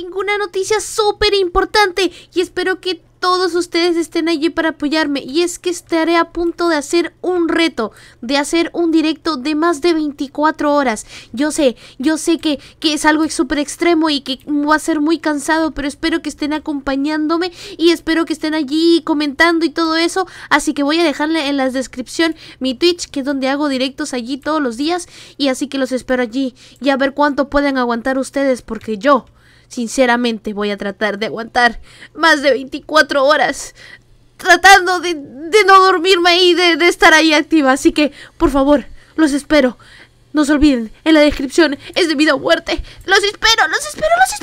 tengo una noticia súper importante y espero que todos ustedes estén allí para apoyarme y es que estaré a punto de hacer un reto, de hacer un directo de más de 24 horas. Yo sé, yo sé que, que es algo súper extremo y que va a ser muy cansado, pero espero que estén acompañándome y espero que estén allí comentando y todo eso. Así que voy a dejarle en la descripción mi Twitch, que es donde hago directos allí todos los días y así que los espero allí y a ver cuánto pueden aguantar ustedes porque yo... Sinceramente voy a tratar de aguantar más de 24 horas tratando de, no dormirme y de, de estar ahí activa. Así que, por favor, los espero. No se olviden, en la descripción es de vida o muerte. Los espero, los espero, los espero.